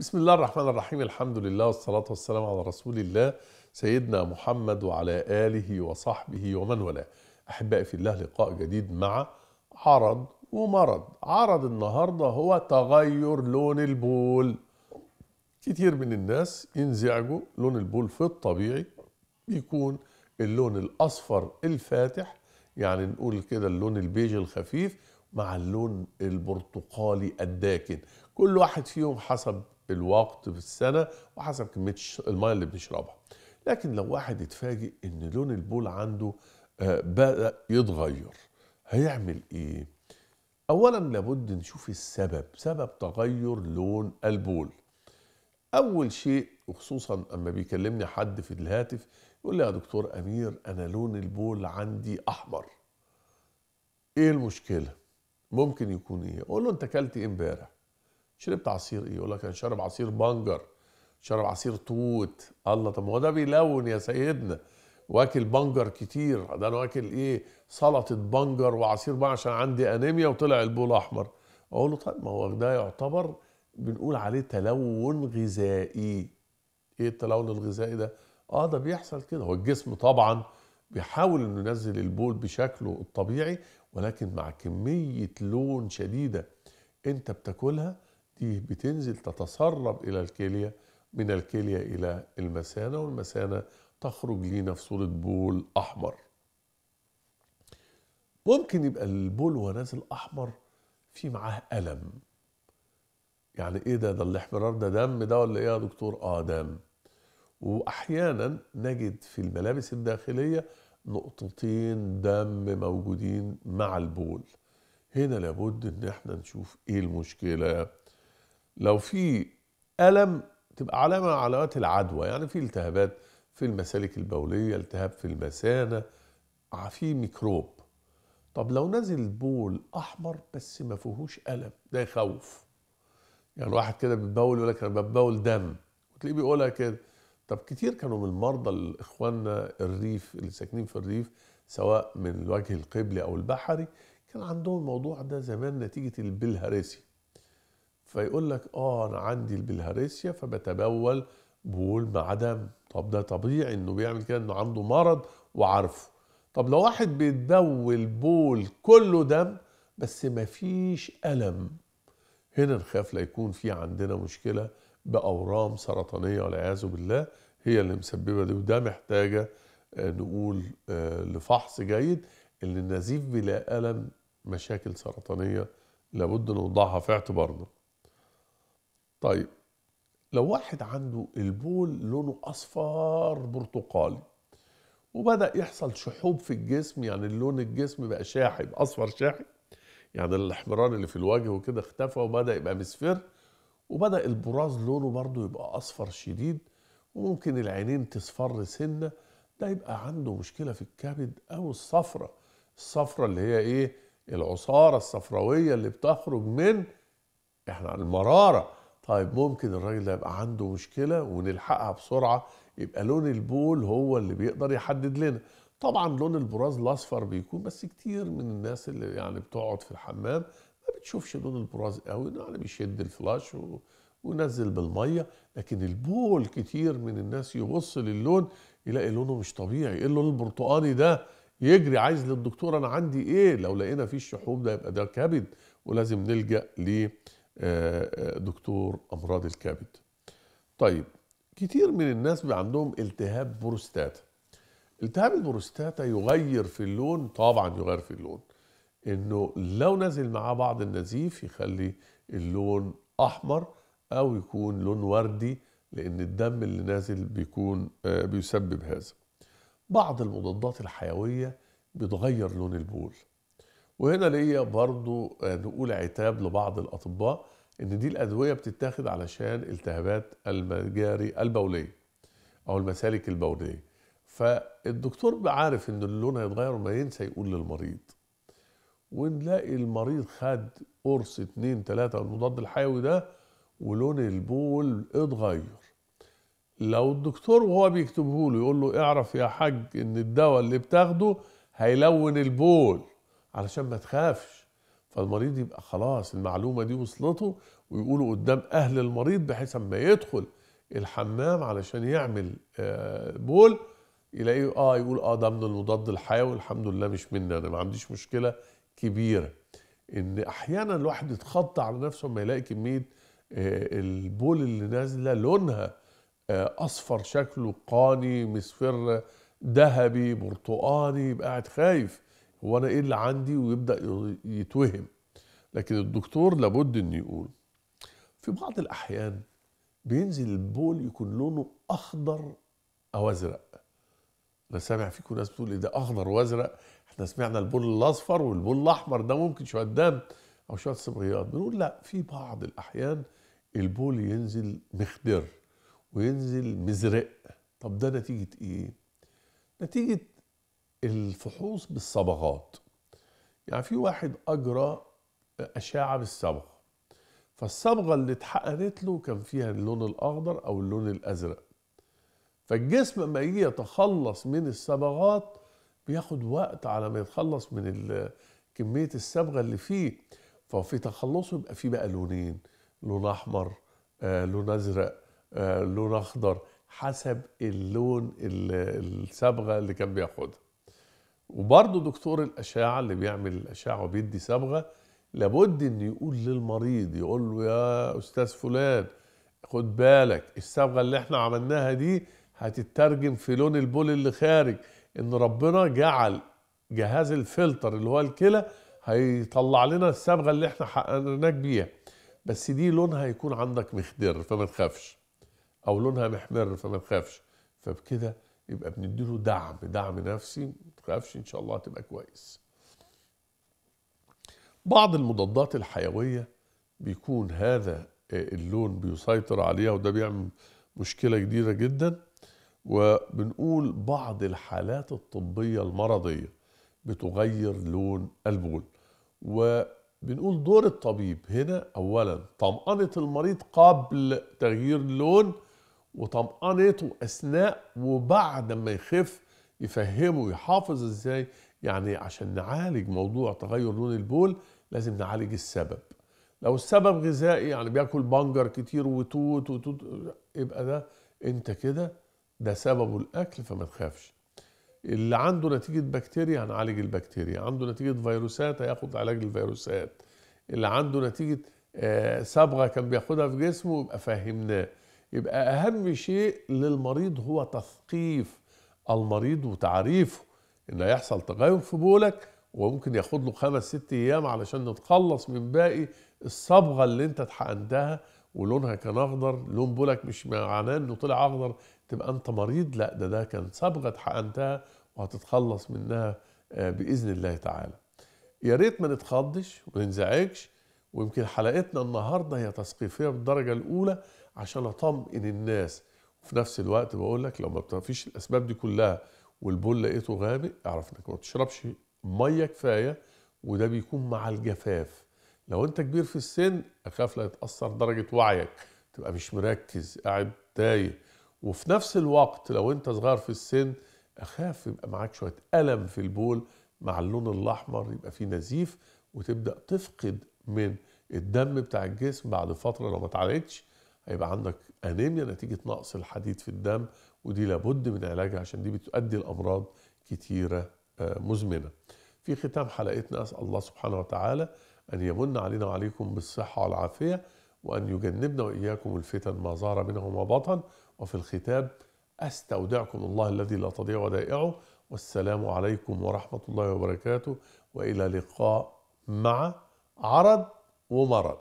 بسم الله الرحمن الرحيم الحمد لله والصلاة والسلام على رسول الله سيدنا محمد وعلى آله وصحبه ومن والاه أحبائي في الله لقاء جديد مع عرض ومرض عرض النهاردة هو تغير لون البول كتير من الناس ينزعجوا لون البول في الطبيعي بيكون اللون الأصفر الفاتح يعني نقول كده اللون البيج الخفيف مع اللون البرتقالي الداكن كل واحد فيهم حسب الوقت في السنه وحسب كميه الميه اللي بنشربها لكن لو واحد اتفاجئ ان لون البول عنده آه، بدا يتغير هيعمل ايه اولا لابد نشوف السبب سبب تغير لون البول اول شيء وخصوصا اما بيكلمني حد في الهاتف يقول لي يا دكتور امير انا لون البول عندي احمر ايه المشكله ممكن يكون ايه اقول له انت اكلت ايه امبارح شربت عصير ايه يقول لك انا شارب عصير بنجر شارب عصير توت الله طب ما هو ده بيلون يا سيدنا واكل بنجر كتير ده انا واكل ايه سلطه بنجر وعصير بقى عشان عندي انيميا وطلع البول احمر اقول له طيب ما هو ده يعتبر بنقول عليه تلون غذائي ايه التلون الغذائي ده اه ده بيحصل كده هو الجسم طبعا بيحاول انه ينزل البول بشكله الطبيعي ولكن مع كميه لون شديده انت بتاكلها دي بتنزل تتسرب إلى الكلية من الكلية إلى المثانة والمثانة تخرج لينا في صورة بول أحمر ممكن يبقى البول وهو نازل أحمر في معاه ألم يعني إيه ده ده الاحمرار ده دم ده ولا إيه يا دكتور؟ آه دم وأحيانا نجد في الملابس الداخلية نقطتين دم موجودين مع البول هنا لابد ان احنا نشوف ايه المشكله لو في ألم تبقى علامة من علامات العدوى يعني في التهابات في المسالك البولية التهاب في المثانة في ميكروب طب لو نزل بول أحمر بس ما فيهوش ألم ده يخوف يعني واحد كده بيتبول يقول لك أنا ببول دم وتلاقيه بيقولها كده طب كتير كانوا من المرضى الاخواننا الريف اللي ساكنين في الريف سواء من الوجه القبلي أو البحري كان عندهم الموضوع ده زمان نتيجة البلهارسي فيقول لك اه انا عندي البلهارسيا فبتبول بول مع دم طب ده طبيعي انه بيعمل كده انه عنده مرض وعارفه طب لو واحد بيتبول بول كله دم بس مفيش ألم هنا نخاف لا يكون في عندنا مشكلة بأورام سرطانية والعياذ بالله هي اللي مسببة دي وده محتاجة آه، نقول آه، لفحص جيد ان النزيف بلا ألم مشاكل سرطانية لابد نوضعها في اعتبارنا طيب لو واحد عنده البول لونه اصفر برتقالي وبدا يحصل شحوب في الجسم يعني اللون الجسم بقى شاحب اصفر شاحب يعني الاحمرار اللي في الوجه وكده اختفى وبدا يبقى مصفر وبدا البراز لونه برضه يبقى اصفر شديد وممكن العينين تصفر سنه ده يبقى عنده مشكله في الكبد او الصفرة الصفرة اللي هي ايه العصاره الصفراويه اللي بتخرج من احنا المراره طيب ممكن الراجل ده يبقى عنده مشكله ونلحقها بسرعه يبقى لون البول هو اللي بيقدر يحدد لنا طبعا لون البراز الاصفر بيكون بس كتير من الناس اللي يعني بتقعد في الحمام ما بتشوفش لون البراز قوي يعني بيشد الفلاش و... ونزل بالميه لكن البول كتير من الناس يبص للون يلاقي لونه مش طبيعي ايه اللون البرتقاني ده يجري عايز للدكتور انا عندي ايه لو لقينا فيه الشحوب ده يبقى ده كبد ولازم نلجا ليه دكتور امراض الكبد طيب كتير من الناس بيبقى عندهم التهاب بروستاتا التهاب البروستاتا يغير في اللون طبعا يغير في اللون انه لو نزل معاه بعض النزيف يخلي اللون احمر او يكون لون وردي لان الدم اللي نازل بيكون آه، بيسبب هذا بعض المضادات الحيويه بتغير لون البول وهنا ليا برضو آه، نقول عتاب لبعض الأطباء إن دي الأدوية بتتاخد علشان التهابات المجاري البولية أو المسالك البولية فالدكتور عارف إن اللون هيتغير وما ينسى يقول للمريض ونلاقي المريض خد قرص اتنين تلاتة المضاد الحيوي ده ولون البول اتغير لو الدكتور وهو بيكتبه له يقول له اعرف يا حاج ان الدواء اللي بتاخده هيلون البول علشان ما تخافش فالمريض يبقى خلاص المعلومه دي وصلته ويقولوا قدام اهل المريض بحيث اما يدخل الحمام علشان يعمل آه، بول يلاقيه اه يقول اه ده من المضاد الحيوي الحمد لله مش مني انا ما عنديش مشكله كبيره ان احيانا الواحد يتخطى على نفسه ما يلاقي كميه آه، البول اللي نازله لونها آه، اصفر شكله قاني مصفر ذهبي برتقاني يبقى قاعد خايف هو انا ايه اللي عندي ويبدا يتوهم لكن الدكتور لابد انه يقول في بعض الاحيان بينزل البول يكون لونه اخضر او ازرق انا سامع فيكم ناس بتقول ايه ده اخضر وازرق احنا سمعنا البول الاصفر والبول الاحمر ده ممكن شويه دم او شويه صبغيات بنقول لا في بعض الاحيان البول ينزل مخدر وينزل مزرق طب ده نتيجه ايه نتيجه الفحوص بالصبغات يعني في واحد أجرى أشعة بالصبغة فالصبغة اللي اتحقنت له كان فيها اللون الأخضر أو اللون الأزرق فالجسم ما يجي يتخلص من الصبغات بياخد وقت على ما يتخلص من كمية الصبغة اللي فيه ففي تخلصه يبقى فيه بقى لونين لون أحمر آه لون أزرق آه لون أخضر حسب اللون الصبغة اللي كان بياخدها وبرضه دكتور الأشعة اللي بيعمل الأشعة وبيدي صبغة لابد إنه يقول للمريض يقول له يا أستاذ فلان خد بالك الصبغة اللي احنا عملناها دي هتترجم في لون البول اللي خارج إن ربنا جعل جهاز الفلتر اللي هو الكلى هيطلع لنا الصبغة اللي احنا حققناك بيها بس دي لونها هيكون عندك مخدر فما تخافش أو لونها محمر فما تخافش فبكده يبقى بنديله دعم دعم نفسي ما تخافش ان شاء الله هتبقى كويس بعض المضادات الحيويه بيكون هذا آه، اللون بيسيطر عليها وده بيعمل مشكله كبيره جدا وبنقول بعض الحالات الطبيه المرضيه بتغير لون البول وبنقول دور الطبيب هنا اولا طمأنة المريض قبل تغيير اللون وطمأنته أثناء وبعد ما يخف يفهمه يحافظ إزاي يعني عشان نعالج موضوع تغير لون البول لازم نعالج السبب لو السبب غذائي يعني بياكل بنجر كتير وتوت وتوت يبقى ده انت كده ده سببه الاكل فما تخافش اللي عنده نتيجة بكتيريا هنعالج البكتيريا عنده نتيجة فيروسات هياخد علاج الفيروسات اللي عنده نتيجة آه، صبغة كان بياخدها في جسمه يبقى فهمناه يبقى أهم شيء للمريض هو تثقيف المريض وتعريفه إن هيحصل تغير في بولك وممكن ياخد له خمس ست أيام علشان نتخلص من باقي الصبغة اللي أنت اتحقنتها ولونها كان أخضر لون بولك مش معناه إنه طلع أخضر تبقى أنت مريض لا ده ده كان صبغة اتحقنتها وهتتخلص منها آه، بإذن الله تعالى يا ريت ما نتخضش وما ننزعجش ويمكن حلقتنا النهارده هي تثقيفيه بالدرجه الاولى عشان اطمئن الناس وفي نفس الوقت بقول لك لو ما فيش الاسباب دي كلها والبول لقيته غامق اعرف انك ما بتشربش ميه كفايه وده بيكون مع الجفاف لو انت كبير في السن اخاف لا يتاثر درجه وعيك تبقى مش مركز قاعد تايه وفي نفس الوقت لو انت صغير في السن اخاف يبقى معاك شويه الم في البول مع اللون الاحمر يبقى فيه نزيف وتبدا تفقد من الدم بتاع الجسم بعد فتره لو ما اتعالجتش هيبقى عندك انيميا نتيجه نقص الحديد في الدم ودي لابد من علاجها عشان دي بتؤدي لامراض كتيره آه، مزمنه. في ختام حلقتنا اسال الله سبحانه وتعالى ان يمن علينا وعليكم بالصحه والعافيه وان يجنبنا واياكم الفتن ما ظهر منها وما بطن وفي الختام استودعكم الله الذي لا تضيع ودائعه والسلام عليكم ورحمه الله وبركاته والى لقاء مع عرض ومرض